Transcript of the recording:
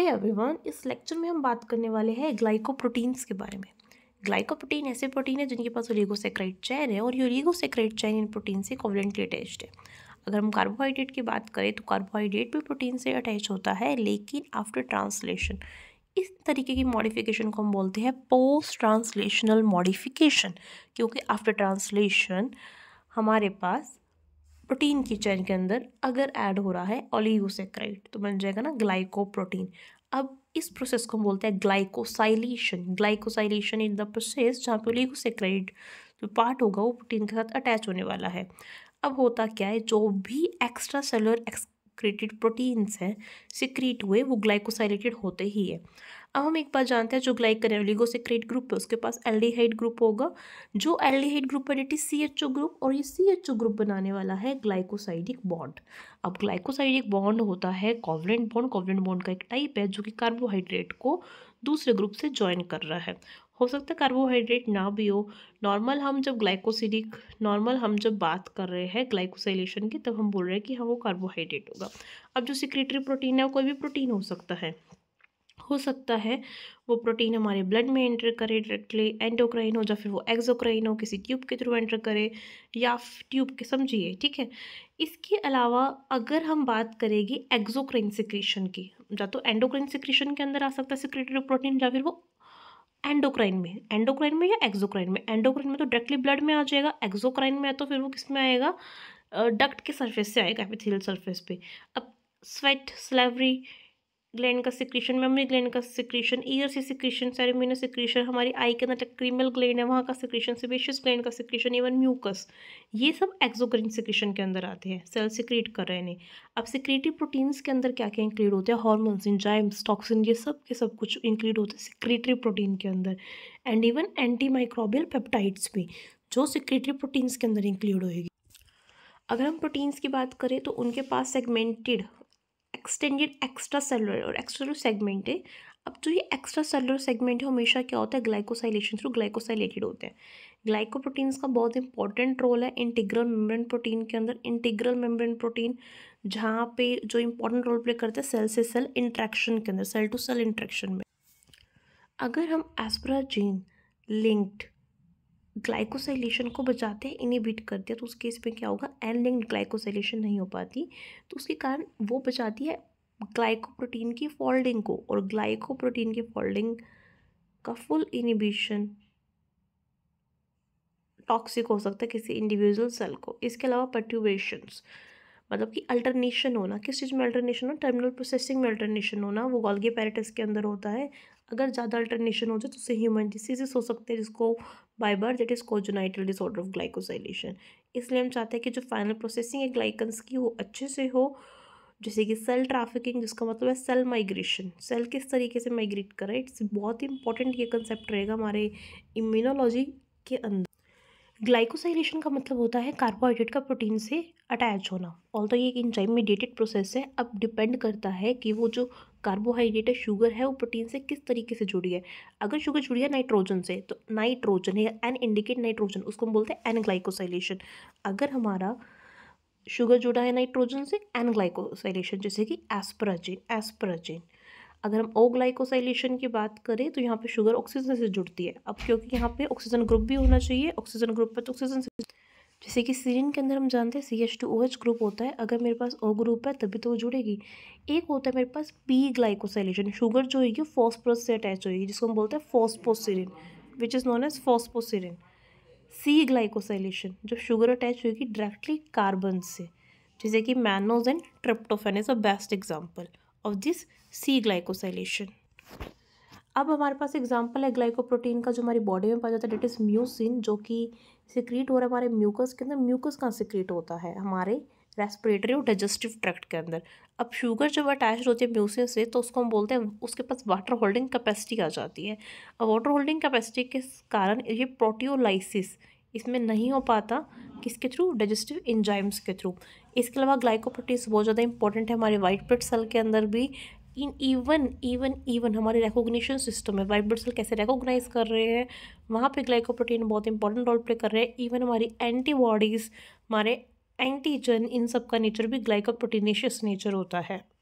है hey everyone इस lecture में हम बात करने वाले हैं ग्लाइकोप्रोटीन्स के बारे में ग्लाइकोप्रोटीन ऐसे प्रोटीन है जिनके पास ओलिगोसेक्राइड चैन है और यूरिगोसेक्राइड चैन इन प्रोटीन से कोवलेंटली अटैच्ड है अगर हम कार्बोहाइड्रेट की बात करें तो कार्बोहाइड्रेट भी प्रोटीन से अटैच होता है लेकिन आफ्टर ट्रांसलेशन इस तरीके की मॉडिफिकेशन को हम बोलते हैं पोस्ट ट्रांसलेशनल मॉडिफिकेशन क्योंकि आफ्टर ट्रांसलेशन हमारे पास प्रोटीन की चेन के अंदर अगर ऐड हो रहा है ओलिगोसेक्राइड तो बन जाएगा ना ग्लाइकोप्रोटीन अब इस प्रोसेस को हम बोलते हैं glycosylation glycosylation in the process जहाँ पे ओलिगोसेक्राइड जो पार्ट होगा वो प्रोटीन के साथ अटैच होने वाला है अब होता क्या है जो भी एक्स्ट्रा सेलुलर एक्सक्रेटेड प्रोटीन्स हैं सिक्रीट हुए वो ग्लाइकोसाइलेटेड होते ही है अब हम एक बात जानते हैं जो ग्लाइक करें ओलिगो सेक्रेट ग्रुप है उसके पास एल्डिहाइड ग्रुप होगा जो एल्डिहाइड ग्रुप बनेटी सी एच ओ ग्रुप और ये सी एच ओ ग्रुप बनाने वाला है ग्लाइकोसाइडिक बॉन्ड अब ग्लाइकोसाइडिक बॉन्ड होता है कॉवलेंट बॉन्ड कॉवलेंट बॉन्ड का एक टाइप है जो कि कार्बोहाइड्रेट को दूसरे ग्रुप से ज्वाइन कर रहा है हो सकता है कार्बोहाइड्रेट ना भी हो नॉर्मल हम जब ग्लाइकोसिडिक नॉर्मल हम जब बात कर रहे हैं ग्लाइकोसाइलेशन की तब हम बोल रहे हैं कि हाँ वो कार्बोहाइड्रेट होगा अब जो सिक्रेटरी प्रोटीन है वो कोई भी प्रोटीन हो सकता है हो सकता है वो प्रोटीन हमारे ब्लड में एंटर करे डायरेक्टली एंडोक्राइन हो या फिर वो एक्जोक्राइन हो किसी ट्यूब के थ्रू एंटर करे या ट्यूब के समझिए ठीक है इसके अलावा अगर हम बात करेंगे एक्जोक्राइन सिक्रीशन की या तो एंडोक्राइन सिक्रीशन के अंदर आ सकता है सिक्रेटरी प्रोटीन या फिर वो एंडोक्राइन में एंडोक्राइन में या एक्जोक्राइन में एंडोक्राइन में तो डायरेक्टली ब्लड में आ जाएगा एक्जोक्राइन में है तो फिर वो किस में आएगा डक्ट के सरफेस से आएगा एपिथेलियल सरफेस पे अब स्वेट स्लेवरी ग्लैंड का सिक्रीशन मेमोरी ग्लैंड का सिक्रीशन ईयर से सिक्रीशन सेरेमिनस सिक्रीशन हमारी आई के अंदर क्रीमल ग्लैंड है वहाँ का सिक्रीशन सिबेशियस ग्लैंड का सिक्रीशन इवन म्यूकस ये सब एक्जोग्रीन सिक्रीशन के अंदर आते हैं सेल सिक्रीट कर रहे हैं अब सिक्रीटिव प्रोटीन्स के अंदर क्या क्या इंक्लूड होते हैं हॉर्मोन्स इंजाइम्स टॉक्सिन ये सब के सब कुछ इंक्लूड होते हैं सिक्रीटरी प्रोटीन के अंदर and even anti microbial peptides भी जो सिक्रीटरी प्रोटीन्स के अंदर इंक्लूड होएगी अगर हम प्रोटीन्स की बात करें तो उनके पास सेगमेंटेड एक्सटेंडेड एक्स्ट्रा सेलुलर और एक्स्ट्रा सेगमेंट है अब जो ये एक्स्ट्रा सेलुलर सेगमेंट है हमेशा क्या होता है ग्लाइकोसाइलेशन थ्रू ग्लाइकोसाइलेटेड होते हैं ग्लाइकोप्रोटीन्स का बहुत इंपॉर्टेंट रोल है इंटीग्रल मेम्ब्रेन प्रोटीन के अंदर इंटीग्रल मेम्ब्रेन प्रोटीन जहाँ पे जो इंपॉर्टेंट रोल प्ले करते हैं सेल से सेल इंट्रैक्शन के अंदर सेल टू सेल इंट्रैक्शन में अगर हम एस्प्रा जीन लिंक्ड ग्लाइकोसाइलेशन को बचाते हैं इनिबिट करते हैं तो उस केस में क्या होगा एन लिंक ग्लाइकोसाइलेशन नहीं हो पाती तो उसके कारण वो बचाती है ग्लाइकोप्रोटीन की फोल्डिंग को और ग्लाइकोप्रोटीन की फोल्डिंग का फुल इनिबिशन टॉक्सिक हो सकता है किसी इंडिविजुअल सेल को इसके अलावा पर्ट्यूबेशंस मतलब कि अल्टरनेशन होना किस चीज़ में अल्टरनेशन होना टर्मिनल प्रोसेसिंग में अल्टरनेशन होना वो गोल्गी पैराटिस के अंदर होता है अगर ज़्यादा अल्टरनेशन हो जाए तो उससे ह्यूमन डिसीजेस हो सकते हैं जिसको by birth is congenital disorder of glycosylation इसलिए हम चाहते हैं कि जो फाइनल प्रोसेसिंग है ग्लाइकन्स की वो अच्छे से हो जैसे कि सेल ट्रैफिकिंग जिसका मतलब है सेल माइग्रेशन सेल किस तरीके से माइग्रेट करें इट्स बहुत ही इंपॉर्टेंट ये कंसेप्ट रहेगा हमारे इम्यूनोलॉजी के अंदर ग्लाइकोसाइलेशन का मतलब होता है कार्बोहाइड्रेट का प्रोटीन से अटैच होना ऑल तो ये एक इंजाइमीडिएटेड प्रोसेस है अब डिपेंड करता है कि वो जो कार्बोहाइड्रेट है शुगर है वो प्रोटीन से किस तरीके से जुड़ी है अगर शुगर जुड़ी है नाइट्रोजन से तो नाइट्रोजन है एन इंडिकेट नाइट्रोजन उसको हम बोलते हैं एन ग्लाइकोसाइलेशन अगर हमारा शुगर जुड़ा है नाइट्रोजन से एन ग्लाइकोसाइलेशन जैसे कि एस्पराजिन एस्पराजिन अगर हम ओ ग्लाइकोसाइलेशन की बात करें तो यहाँ पे शुगर ऑक्सीजन से जुड़ती है अब क्योंकि यहाँ पे ऑक्सीजन ग्रुप भी होना चाहिए ऑक्सीजन ग्रुप पर तो ऑक्सीजन से जैसे कि सीरिन के अंदर हम जानते हैं C H two O H group होता है अगर मेरे पास ओ ग्रुप है तभी तो वो जुड़ेगी एक होता है मेरे पास पी ग्लाइकोसाइलेशन शुगर जो होगी फॉस्फोरस से अटैच होगी जिसको हम बोलते हैं phosphoserine which is known as phosphoserine C glycosylation जब शुगर अटैच होगी डायरेक्टली कार्बन से जैसे कि mannose and tryptophan is a best example of this C glycosylation अब हमारे पास एग्जाम्पल है ग्लाइकोप्रोटीन का जो हमारी बॉडी में पाया जाता है डेट इज़ म्यूसिन जो कि सिक्रीट हो रहा है हमारे म्यूकस के अंदर म्यूकस कहाँ सिक्रीट होता है हमारे रेस्पिरेटरी और डाइजेस्टिव ट्रैक्ट के अंदर अब शुगर जब अटैच होती है म्यूसिन से तो उसको हम बोलते हैं उसके पास वाटर होल्डिंग कैपेसिटी आ जाती है अब वाटर होल्डिंग कैपेसिटी के कारण ये प्रोटियोलाइसिस इसमें नहीं हो पाता किसके थ्रू डाइजेस्टिव इंजाइम्स के थ्रू इसके अलावा ग्लाइकोप्रोटीन्स बहुत ज़्यादा इंपॉर्टेंट है हमारे वाइट ब्लड सेल के अंदर भी इन इवन इवन इवन हमारे रिकोगनीशन सिस्टम है वाइट ब्लड सेल कैसे रिकोगनाइज कर रहे हैं वहाँ पे ग्लाइकोप्रोटीन बहुत इंपॉर्टेंट रोल प्ले कर रहे हैं इवन हमारी एंटीबॉडीज़ हमारे एंटीजन इन सब का नेचर भी ग्लाइकोप्रोटीनेशियस नेचर होता है